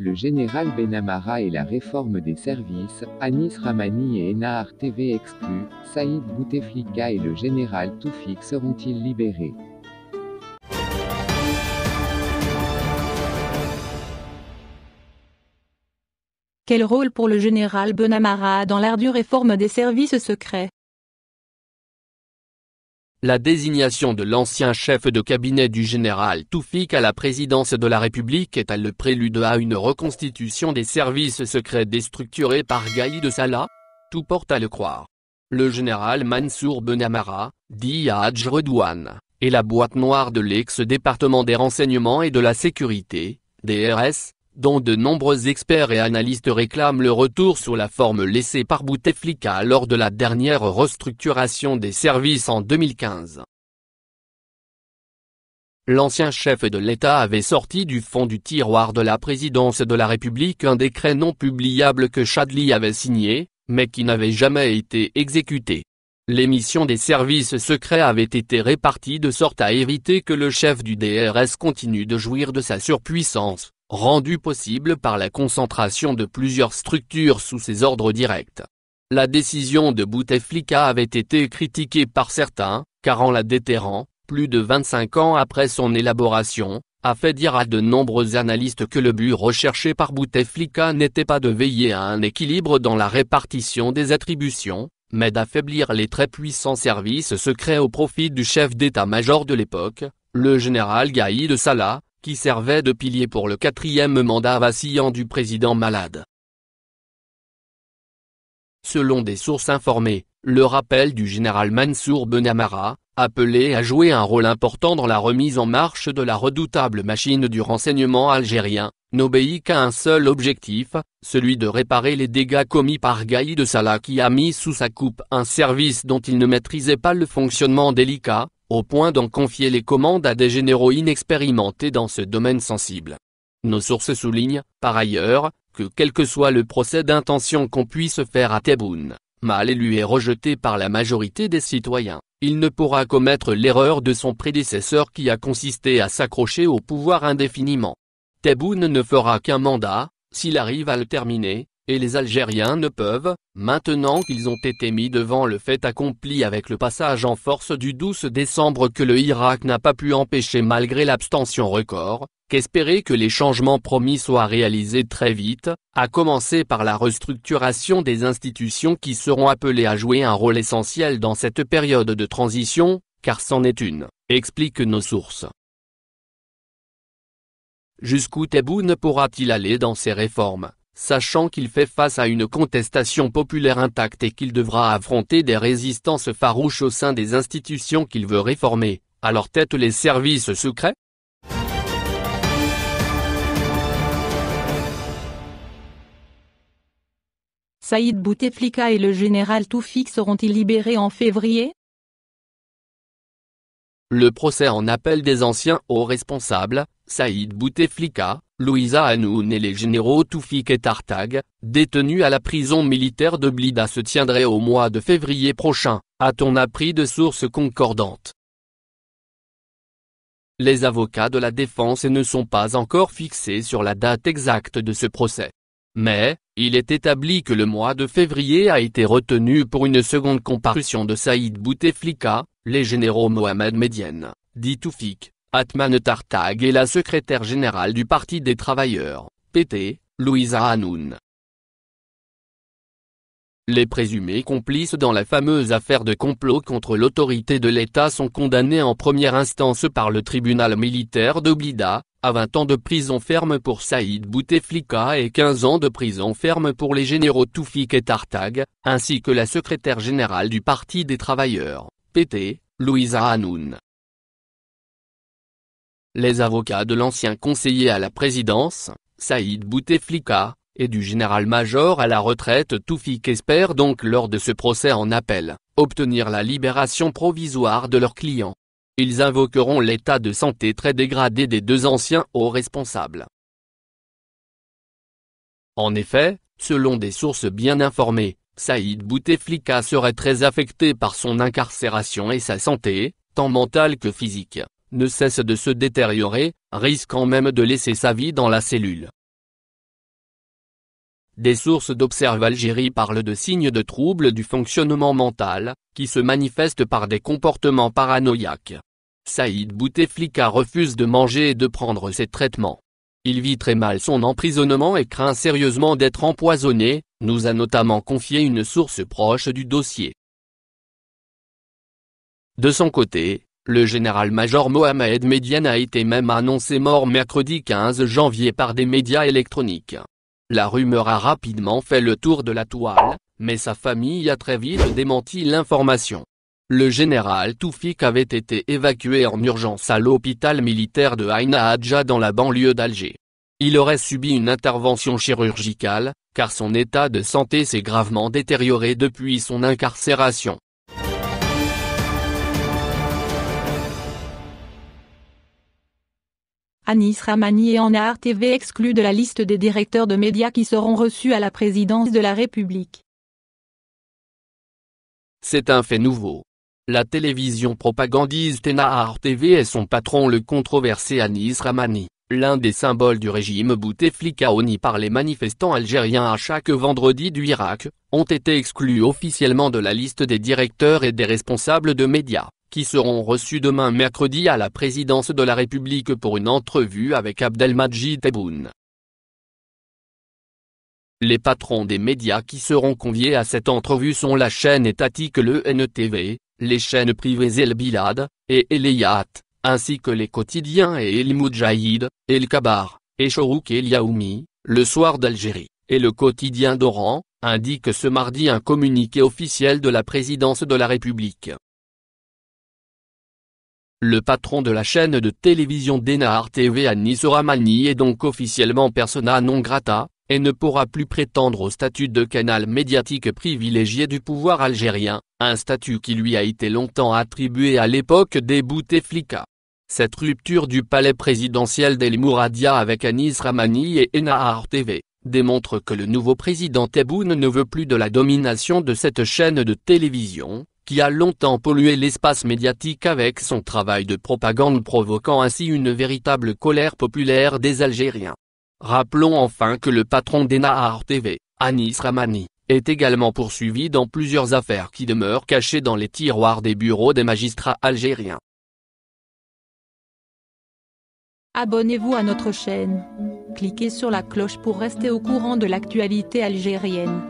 le général Benamara et la réforme des services, Anis Ramani et Ennahar TV exclus, Saïd Bouteflika et le général Toufik seront-ils libérés Quel rôle pour le général Benamara dans l'ardue réforme des services secrets la désignation de l'ancien chef de cabinet du général Toufik à la présidence de la République est elle le prélude à une reconstitution des services secrets déstructurés par de Salah Tout porte à le croire. Le général Mansour Benamara, dit Hadj Redouane, est la boîte noire de l'ex-département des renseignements et de la sécurité, DRS, dont de nombreux experts et analystes réclament le retour sous la forme laissée par Bouteflika lors de la dernière restructuration des services en 2015. L'ancien chef de l'État avait sorti du fond du tiroir de la présidence de la République un décret non publiable que Chadli avait signé, mais qui n'avait jamais été exécuté. Les missions des services secrets avaient été réparties de sorte à éviter que le chef du DRS continue de jouir de sa surpuissance rendu possible par la concentration de plusieurs structures sous ses ordres directs. La décision de Bouteflika avait été critiquée par certains, car en la déterrant, plus de 25 ans après son élaboration, a fait dire à de nombreux analystes que le but recherché par Bouteflika n'était pas de veiller à un équilibre dans la répartition des attributions, mais d'affaiblir les très puissants services secrets au profit du chef d'état-major de l'époque, le général Gaïd Salah, qui servait de pilier pour le quatrième mandat vacillant du président malade. Selon des sources informées, le rappel du général Mansour Benamara, appelé à jouer un rôle important dans la remise en marche de la redoutable machine du renseignement algérien, n'obéit qu'à un seul objectif, celui de réparer les dégâts commis par Gaïd Salah qui a mis sous sa coupe un service dont il ne maîtrisait pas le fonctionnement délicat, au point d'en confier les commandes à des généraux inexpérimentés dans ce domaine sensible. Nos sources soulignent, par ailleurs, que quel que soit le procès d'intention qu'on puisse faire à Tebboune, mal élu et rejeté par la majorité des citoyens, il ne pourra commettre l'erreur de son prédécesseur qui a consisté à s'accrocher au pouvoir indéfiniment. Tebboune ne fera qu'un mandat, s'il arrive à le terminer, et les Algériens ne peuvent, maintenant qu'ils ont été mis devant le fait accompli avec le passage en force du 12 décembre que le Irak n'a pas pu empêcher malgré l'abstention record, qu'espérer que les changements promis soient réalisés très vite, à commencer par la restructuration des institutions qui seront appelées à jouer un rôle essentiel dans cette période de transition, car c'en est une, expliquent nos sources. Jusqu'où ne pourra-t-il aller dans ses réformes sachant qu'il fait face à une contestation populaire intacte et qu'il devra affronter des résistances farouches au sein des institutions qu'il veut réformer, à leur tête les services secrets Saïd Bouteflika et le général Toufik seront-ils libérés en février le procès en appel des anciens hauts responsables, Saïd Bouteflika, Louisa Hanoun et les généraux Toufik et Tartag, détenus à la prison militaire de Blida se tiendrait au mois de février prochain, a-t-on appris de sources concordantes. Les avocats de la défense ne sont pas encore fixés sur la date exacte de ce procès. Mais, il est établi que le mois de février a été retenu pour une seconde comparution de Saïd Bouteflika, les généraux Mohamed Medienne, dit Toufik, Atman Tartag et la secrétaire générale du Parti des travailleurs, PT, Louisa Hanoun. Les présumés complices dans la fameuse affaire de complot contre l'autorité de l'État sont condamnés en première instance par le tribunal militaire d'Oblida, à 20 ans de prison ferme pour Saïd Bouteflika et 15 ans de prison ferme pour les généraux Toufik et Tartag, ainsi que la secrétaire générale du Parti des travailleurs, Pt. Louisa Hanoun. Les avocats de l'ancien conseiller à la présidence, Saïd Bouteflika, et du général-major à la retraite Toufik espèrent donc lors de ce procès en appel, obtenir la libération provisoire de leurs clients. Ils invoqueront l'état de santé très dégradé des deux anciens hauts responsables. En effet, selon des sources bien informées, Saïd Bouteflika serait très affecté par son incarcération et sa santé, tant mentale que physique, ne cesse de se détériorer, risquant même de laisser sa vie dans la cellule. Des sources d'Observe Algérie parlent de signes de troubles du fonctionnement mental, qui se manifestent par des comportements paranoïaques. Saïd Bouteflika refuse de manger et de prendre ses traitements. Il vit très mal son emprisonnement et craint sérieusement d'être empoisonné, nous a notamment confié une source proche du dossier. De son côté, le général-major Mohamed Median a été même annoncé mort mercredi 15 janvier par des médias électroniques. La rumeur a rapidement fait le tour de la toile, mais sa famille a très vite démenti l'information. Le général Toufik avait été évacué en urgence à l'hôpital militaire de Aïna Adja dans la banlieue d'Alger. Il aurait subi une intervention chirurgicale, car son état de santé s'est gravement détérioré depuis son incarcération. Anis Ramani et Anar TV exclus de la liste des directeurs de médias qui seront reçus à la présidence de la République. C'est un fait nouveau. La télévision propagandiste Tenahar TV et son patron le controversé Anis Ramani, l'un des symboles du régime Bouteflika par les manifestants algériens à chaque vendredi du Irak, ont été exclus officiellement de la liste des directeurs et des responsables de médias, qui seront reçus demain mercredi à la présidence de la République pour une entrevue avec Abdelmajid Tebboune. Les patrons des médias qui seront conviés à cette entrevue sont la chaîne étatique Le NTV, les chaînes privées El Bilad, et El Eyat, ainsi que les quotidiens et El Moudjahid, El Kabar, et El Yaoumi, le soir d'Algérie, et le quotidien d'Oran, indiquent ce mardi un communiqué officiel de la présidence de la République. Le patron de la chaîne de télévision Dénar TV Anis Ramani est donc officiellement persona non grata, et ne pourra plus prétendre au statut de canal médiatique privilégié du pouvoir algérien, un statut qui lui a été longtemps attribué à l'époque des Bouteflika. Cette rupture du palais présidentiel d'El Mouradia avec Anis Ramani et Enahar TV, démontre que le nouveau président Tebboune ne veut plus de la domination de cette chaîne de télévision, qui a longtemps pollué l'espace médiatique avec son travail de propagande provoquant ainsi une véritable colère populaire des Algériens. Rappelons enfin que le patron d'Enaar TV, Anis Ramani, est également poursuivi dans plusieurs affaires qui demeurent cachées dans les tiroirs des bureaux des magistrats algériens. Abonnez-vous à notre chaîne. Cliquez sur la cloche pour rester au courant de l'actualité algérienne.